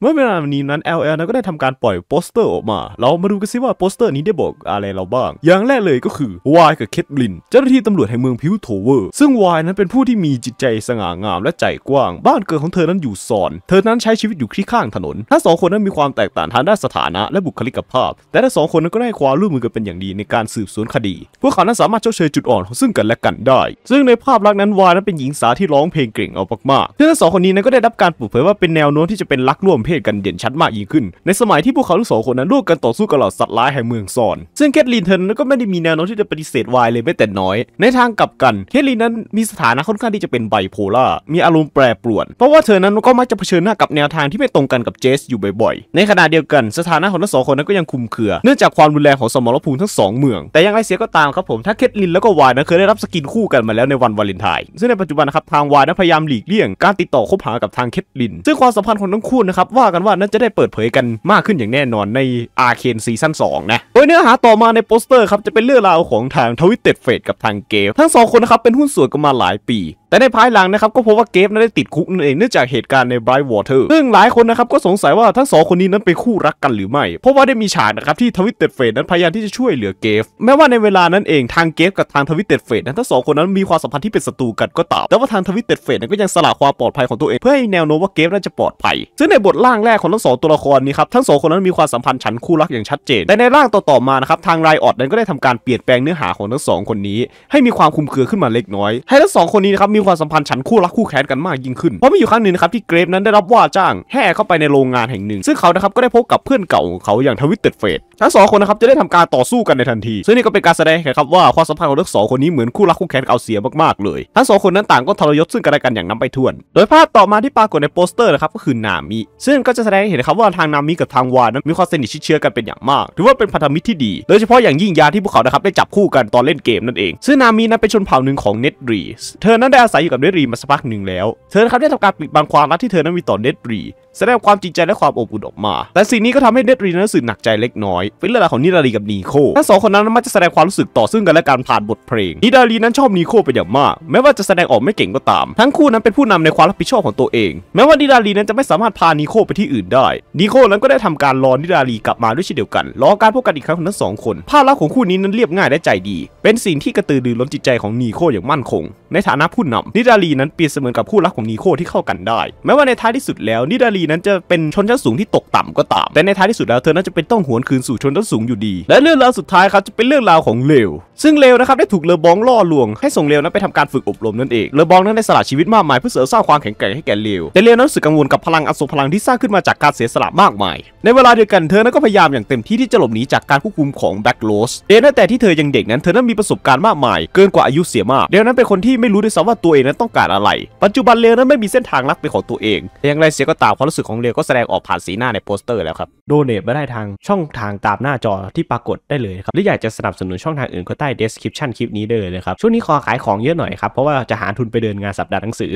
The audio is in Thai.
เมื่อเวลานี้นั้น LL นั้นก็ได้ทำการปล่อยโปสเตอร์ออกมา เรามาดูกันซิว่าโปสเตอร์นี้ได้บอกอะไรเราบ้าง อย่างแรกเลยก็คือวายกับเคทลินเจ้าหน้าที่ตำรวจแห่งเมืองพิวโทเวอร์ ซึ่งวายนั้นเป็นผู้ที่มีจิตใจสง่างามและใจกว้างบ้านเกิดของเธอนั้นอยู่ซอน เธอนั้นใช้ชีวิตอยู่ที่ข้างถนนทั้งสองคนนั้นมีความแตกต่างทางด้านสถานะและบุคลิกภาพแต่ทั้งสองคนนั้นก็ได้ความร่วมมือกันเป็นอย่างดีในการสืบสวนคดีพวกเขานั้นสามารถเจ้าเชยจุดอ่อนของซึ่งกันและกันได้ ซึ่งในภาพลักษณ์นั้นวายนั้นเป็นหญิงสาวที่ร้องเพลงเก่งเอามากเธทั้งสองคนนี้นั้นก็ได้รับการปลุกเผยว่าเป็นแนวโน้มที่จะเป็นรักร่วมเพศกันเด่นชัดมากยิ่งขึ้น ในสมัยที่พวกเขาทั้งสองคนนั้น ร่วมกันต่อสู้กับเหล่าสัตว์ร้ายแห่งเมืองซอน ซึ่งแคทลีนเธอนั้นก็ไม่ได้มีแนวโน้มที่จะปฏิเสธวายเลยแม้แต่น้อยในทางกลับกันแคทลีนนั้นมีสถานะค่อนข้างที่จะเป็นไบโพล่ามีอารมณ์แปรปรวนเพราะว่าเธอนั้นก็มักจะเผชิญหน้ากับแนวทางที่ไม่ตรงกันกับเจสอยู่บ่อยๆในขณะเดียวกัน สถานะของทั้งสองคนนั้นก็ยังคุมเครือ เนื่องจากความรุนแรงของสมรภูมิทั้งสองเมืองแต่ยังไงเสียก็ตามครับผมถ้าแคทลินแล้วก็วายนะเคยได้รับสกินคู่กันมาแล้วในวันวาเลนไทน์ซึ่งในปัจจุบันนะครับทางวายนพยายามหลีกเลี่ยงการติดต่อคบหากับทางแคทลิน ซึ่งความสัมพันธ์ของทั้งคู่นะครับว่ากันว่านั้นจะได้เปิดเผยกันมากขึ้นอย่างแน่นอนในอาเคนซีซั่น2นะยเนื้อหาต่อมาในโปสเตอร์ครับจะเป็นเรื่องราวของทางทวิตเต็ดเฟดกับทางเกฟ ทั้งสองคนนะครับเป็นหุ้นส่วนกันมาหลายปี แต่ในภายหลังนะครับก็พบว่าเกฟนั้นได้ติดคุกนั่นเองเนื่องจากเหตุการณ์ในไบรท์วอเตอร์ซึ่งหลายคนนะครับก็สงสัยว่าทั้งสองคนนี้นั้นเป็นคู่รักกันหรือไม่เพราะว่าได้มีฉากนะครับที่ทวิตเต็ดเฟดนั้นพยายามที่จะช่วยเหลือเกฟ แม้ว่าในเวลานั้นเองทางเกฟกับทางทวิตเต็ดเฟดนั้นทั้งสองคนนั้นมีความสัมพันธ์ที่เป็นศัตรูกันก็ตามแต่ว่าทางทวิตเต็ดเฟดนั้นก็ยังสละความปลอดภัยของตัวเองเพื่อให้แนวโน้มว่าเกฟน้นจะปลอดภัย ซึ่งในบทล่างแรกของทั้งสองตัวละครนี้ครับทั้งสองคนนั้นมีความสัมพันธ์ฉันคู่รักอย่างชัดเจนแต่ในร่างต่อ่อมานะครับทางไรออดนั้นก็ได้ทำการเปลี่ยนแปลงเนื้อหาของทั้งสองคนนี้ ให้มีความคุมเครือขึ้นมาเล็กน้อยให้ทั้งสองคนนี้นะครับมีความสัมพันธ์ฉันคู่รักคู่แค้นกันมากยิ่งขึ้นเพราะมีอยู่ครั้งหนึ่งนะครับที่เกรฟนั้นได้รับว่าจ้างแห่เข้าไปในโรงงานแห่งหนึ่ง ซึ่งเขานะครับก็ได้พบกับเพื่อนเก่าของเขาอย่างทวิตเตอร์เฟดทั้งสองคนนะครับจะได้ทำการต่อสู้กันในทันทีซึ่งนี่ก็เป็นการแสดงใหห้เ็นครับว่าความสัมพันธ์ของทั้งสองคนนี้เหมือนคู่รักคู่แค้นเอาเสียมากๆเลยทั้งสองคนนั้นต่างก็ทรยศซึ่งกันและกันอย่างน้ำไปท่วนโดยภาพต่อมาที่ปรากฏในโปสเตอร์นะครับก็คือนามิซึ่งก็จะแสดงให้เห็นครับว่าทางนามิกับทางวานั้นมีความสนิทชิดเชื้อกันเป็นอย่างมากถือว่าเป็นพันธมิที่ดีโดยเฉพาะอย่างยิ่งยาที่พวกเขานะครับ ได้จับคู่กันตอนเล่นเกมนั่นเองซึ่งนามีนั้นเป็นชนเผ่าหนึ่งของเนตรี เธอนั้นได้อาศัยอยู่กับเนตรีมาสักพักหนึ่งแล้ว เธอนะครับได้ทำการปิดบังความรักที่เธอนั้นมีต่อเนตรีแสดงความจริงใจและความอบอุ่นออกมา แต่สิ่งนี้ก็ทำให้เดดรีนรู้สึกหนักใจเล็กน้อยเป็นเรื่องราวของนิดารีกับนีโคทั้งสองคนนั้นมักจะแสดงความรู้สึกต่อซึ่งกันและการผ่านบทเพลงนิดารีนั้นชอบนีโคเป็นอย่างมาก แม้ว่าจะแสดงออกไม่เก่งก็ตาม ทั้งคู่นั้นเป็นผู้นำในความรับผิดชอบของตัวเอง แม้ว่านิดารีนั้นจะไม่สามารถพานีโคไปที่อื่นได้นีโคนั้นก็ได้ทำการรอนิดารีกลับมาด้วยเช่นเดียวกัน รอการพบกันอีกครั้งของทั้งสองคน ภาพลักษณ์ของคู่นี้นั้นเรียบง่ายและใจดี เป็นสิ่งที่กระตือรือร้นจิตใจของนีโคอย่างมั่นคง ในฐานะผู้นำนิดารีนั้นเปรียบเสมือนกับผู้รักของนีโคที่เข้ากันได้แม้ว่าในท้ายที่สุดแล้วนิดารีนั้นจะเป็นชนชั้นสูงที่ตกต่ำก็ตาม แต่ในท้ายที่สุดแล้วเธอน่าจะเป็นต้องหวนคืนสู่ชนชั้นสูงอยู่ดี และเรื่องราวสุดท้ายครับจะเป็นเรื่องราวของเลวซึ่งเลวนะครับได้ถูกเลอบองล่อลวง ให้ส่งเลวนั้นไปทำการฝึกอบรมนั่นเองเลอบองนั้นได้สละชีวิตมากมายเพื่อเสริมสร้างความแข็งแกร่งให้แก่เลวแต่เลวนั้นรู้สึกกังวลกับพลังอสุพลังที่สร้างขึ้นมาจากการเสียสละมากมายในเวลาเดียวกันเธอนั้นก็พยายามอย่างเต็มที่ที่จะหลบหนีจากการควบคุมของแบ็กโลสเดนแต่ที่เธอยังเด็กนั้นเธอนั้นมีประสบการณ์มากมายเกินกว่าอายุเสียมากเดนั้นเป็นคนที่ไม่รู้ด้วยซ้ำว่าตัวเองนั้นต้องการอะไร ปัจจุบันเลวนั้นไม่มีเส้นทางลักไปของตัวเองแต่อย่างไรเสียก็ตามความรู้สึกของเรียวก็แสดงออกผ่านสีหน้าในโปสเตอร์แล้วครับ โดเนทมาได้ทางช่องทางตามหน้าจอที่ปรากฏได้เลยครับ หรืออยากจะสนับสนุนช่องทางอื่นก็ใต้เดสคริปชันคลิปนี้ได้เลยครับ ช่วงนี้ขอขายของเยอะหน่อยครับ เพราะว่าจะหาทุนไปเดินงานสัปดาห์หนังสือ